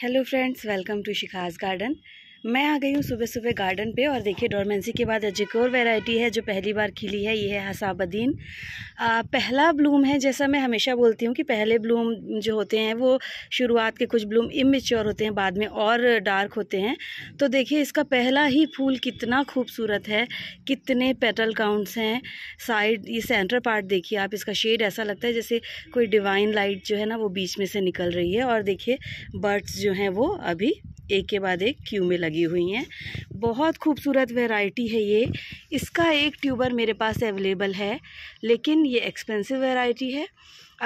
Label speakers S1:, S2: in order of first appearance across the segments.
S1: hello friends welcome to Shikha's garden मैं आ गई हूँ सुबह सुबह गार्डन पे और देखिए डोरमेंसी के बाद एक और वेराइटी है जो पहली बार खिली है ये है हसाबद्दीन पहला ब्लूम है जैसा मैं हमेशा बोलती हूँ कि पहले ब्लूम जो होते हैं वो शुरुआत के कुछ ब्लूम इमेच्योर होते हैं बाद में और डार्क होते हैं तो देखिए इसका पहला ही फूल कितना खूबसूरत है कितने पेटल काउंट्स हैं साइड ये सेंटर पार्ट देखिए आप इसका शेड ऐसा लगता है जैसे कोई डिवाइन लाइट जो है ना वो बीच में से निकल रही है और देखिए बर्ड्स जो हैं वो अभी एक के बाद एक क्यू में लगी हुई हैं बहुत खूबसूरत वैरायटी है ये इसका एक ट्यूबर मेरे पास अवेलेबल है लेकिन ये एक्सपेंसिव वैरायटी है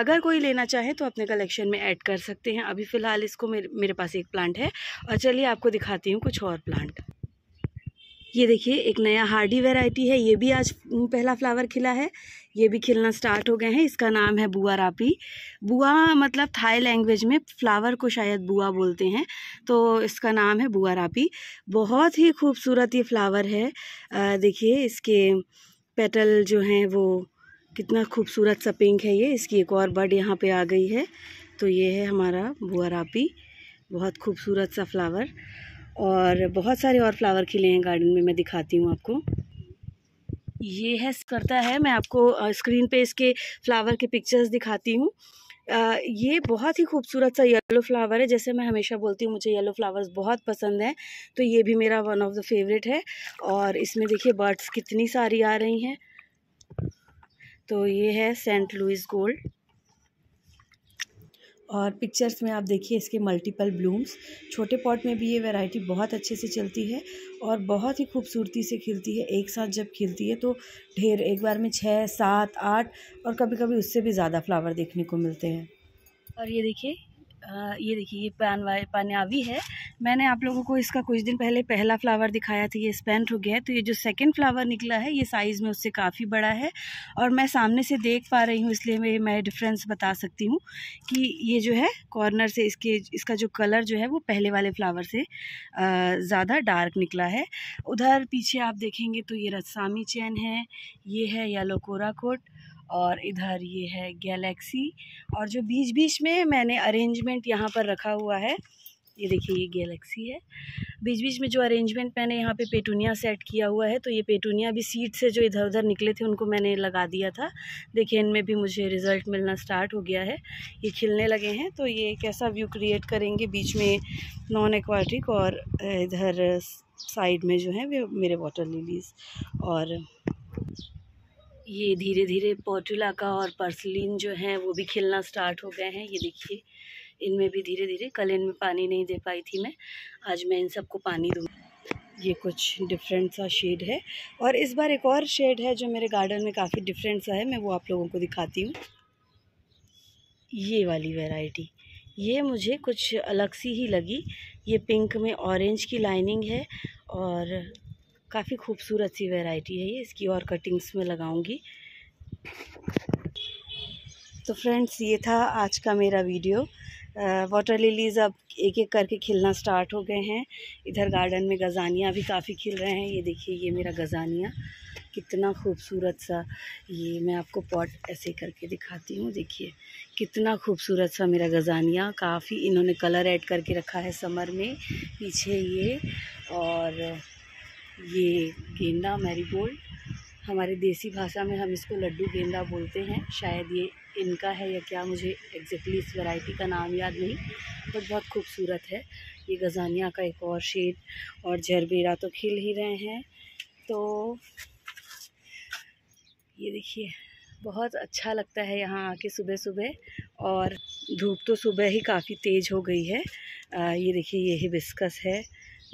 S1: अगर कोई लेना चाहे तो अपने कलेक्शन में ऐड कर सकते हैं अभी फ़िलहाल इसको मेरे मेरे पास एक प्लांट है और चलिए आपको दिखाती हूँ कुछ और प्लांट ये देखिए एक नया हार्डी वेराइटी है ये भी आज पहला फ्लावर खिला है ये भी खिलना स्टार्ट हो गए हैं इसका नाम है बुआ रापी बुआ मतलब थाई लैंग्वेज में फ्लावर को शायद बुआ बोलते हैं तो इसका नाम है बुआ रापी बहुत ही खूबसूरत ये फ्लावर है देखिए इसके पेटल जो हैं वो कितना खूबसूरत सा पिंक है ये इसकी एक और बर्ड यहाँ पे आ गई है तो ये है हमारा बुआ रापी बहुत खूबसूरत सा फ्लावर और बहुत सारे और फ्लावर खिले हैं गार्डन में मैं दिखाती हूँ आपको ये है करता है मैं आपको स्क्रीन पे इसके फ्लावर के पिक्चर्स दिखाती हूँ ये बहुत ही खूबसूरत सा येलो फ्लावर है जैसे मैं हमेशा बोलती हूँ मुझे येलो फ्लावर्स बहुत पसंद हैं तो ये भी मेरा वन ऑफ द फेवरेट है और इसमें देखिए बर्ड्स कितनी सारी आ रही हैं तो ये है सेंट लुइस गोल्ड और पिक्चर्स में आप देखिए इसके मल्टीपल ब्लूम्स छोटे पॉट में भी ये वैरायटी बहुत अच्छे से चलती है और बहुत ही खूबसूरती से खिलती है एक साथ जब खिलती है तो ढेर एक बार में छः सात आठ और कभी कभी उससे भी ज़्यादा फ्लावर देखने को मिलते हैं और ये देखिए ये देखिए ये पान पानयावी है मैंने आप लोगों को इसका कुछ दिन पहले पहला फ्लावर दिखाया था ये स्पेंट हो गया है तो ये जो सेकंड फ्लावर निकला है ये साइज़ में उससे काफ़ी बड़ा है और मैं सामने से देख पा रही हूँ इसलिए मैं मैं डिफरेंस बता सकती हूँ कि ये जो है कॉर्नर से इसके इसका जो कलर जो है वो पहले वाले फ्लावर से ज़्यादा डार्क निकला है उधर पीछे आप देखेंगे तो ये रस्सामी चैन है ये है येलो कोराकोट और इधर ये है गैलेक्सी और जो बीच बीच में मैंने अरेंजमेंट यहाँ पर रखा हुआ है ये देखिए ये गैलेक्सी है बीच बीच में जो अरेंजमेंट मैंने यहाँ पे पेटूनिया सेट किया हुआ है तो ये पेटूनिया भी सीट से जो इधर उधर निकले थे उनको मैंने लगा दिया था देखिए इनमें भी मुझे रिज़ल्ट मिलना स्टार्ट हो गया है ये खिलने लगे हैं तो ये कैसा व्यू क्रिएट करेंगे बीच में नॉन एक्वाटिक और इधर साइड में जो है वे मेरे वाटर लिलीज और ये धीरे धीरे पोटुला का और पर्सलिन जो हैं वो भी खिलना स्टार्ट हो गए हैं ये देखिए इनमें भी धीरे धीरे कल इनमें पानी नहीं दे पाई थी मैं आज मैं इन सबको पानी दूँ ये कुछ डिफरेंट सा शेड है और इस बार एक और शेड है जो मेरे गार्डन में काफ़ी डिफरेंट सा है मैं वो आप लोगों को दिखाती हूँ ये वाली वेराइटी ये मुझे कुछ अलग सी ही लगी ये पिंक में ऑरेंज की लाइनिंग है और काफ़ी खूबसूरत सी वेराइटी है ये इसकी और कटिंग्स में लगाऊंगी तो फ्रेंड्स ये था आज का मेरा वीडियो वाटर लिलीज़ अब एक एक करके खिलना स्टार्ट हो गए हैं इधर गार्डन में गज़ानिया भी काफ़ी खिल रहे हैं ये देखिए ये मेरा गज़ानिया कितना खूबसूरत सा ये मैं आपको पॉट ऐसे करके दिखाती हूँ देखिए कितना खूबसूरत सा मेरा गज़ानिया काफ़ी इन्होंने कलर ऐड करके रखा है समर में पीछे ये और ये गेंदा मैरीगोल्ड हमारे देसी भाषा में हम इसको लड्डू गेंदा बोलते हैं शायद ये इनका है या क्या मुझे एग्जैक्टली इस वैरायटी का नाम याद नहीं बट बहुत खूबसूरत है ये गजानिया का एक और शेड और जरबेरा तो खिल ही रहे हैं तो ये देखिए बहुत अच्छा लगता है यहाँ आके सुबह सुबह और धूप तो सुबह ही काफ़ी तेज़ हो गई है आ, ये देखिए ये हिबिस्कस है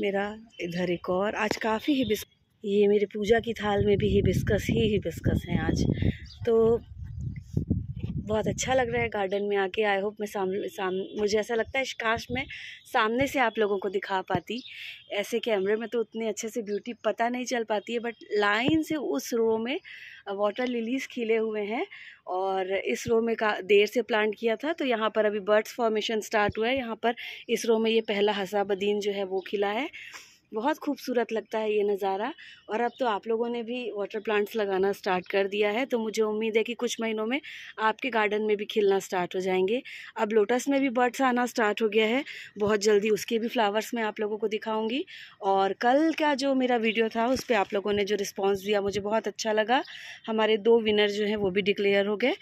S1: मेरा इधर एक और आज काफ़ी हिबिस्कस ये मेरे पूजा की थाल में भी हिबिस्कस ही हिबिस्कस हैं आज तो बहुत अच्छा लग रहा है गार्डन में आके आई होप मैं साम साम मुझे ऐसा लगता है काश मैं सामने से आप लोगों को दिखा पाती ऐसे कैमरे में तो उतने अच्छे से ब्यूटी पता नहीं चल पाती है बट लाइन से उस रो में वाटर uh, लिलीज खिले हुए हैं और इस रो में का देर से प्लांट किया था तो यहाँ पर अभी बर्ड्स फॉर्मेशन स्टार्ट हुआ है यहाँ पर इस रो में ये पहला हसाबदीन जो है वो खिला है बहुत खूबसूरत लगता है ये नज़ारा और अब तो आप लोगों ने भी वाटर प्लांट्स लगाना स्टार्ट कर दिया है तो मुझे उम्मीद है कि कुछ महीनों में आपके गार्डन में भी खिलना स्टार्ट हो जाएंगे अब लोटस में भी बर्ड्स आना स्टार्ट हो गया है बहुत जल्दी उसके भी फ्लावर्स मैं आप लोगों को दिखाऊंगी और कल का जो मेरा वीडियो था उस पर आप लोगों ने जो रिस्पॉन्स दिया मुझे बहुत अच्छा लगा हमारे दो विनर जो हैं वो भी डिक्लेयर हो गए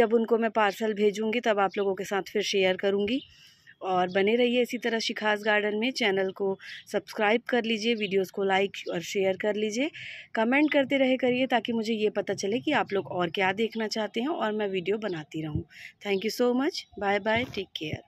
S1: जब उनको मैं पार्सल भेजूँगी तब आप लोगों के साथ फिर शेयर करूँगी और बने रहिए इसी तरह शिखास गार्डन में चैनल को सब्सक्राइब कर लीजिए वीडियोस को लाइक और शेयर कर लीजिए कमेंट करते रहे करिए ताकि मुझे ये पता चले कि आप लोग और क्या देखना चाहते हैं और मैं वीडियो बनाती रहूँ thank you so much bye bye take care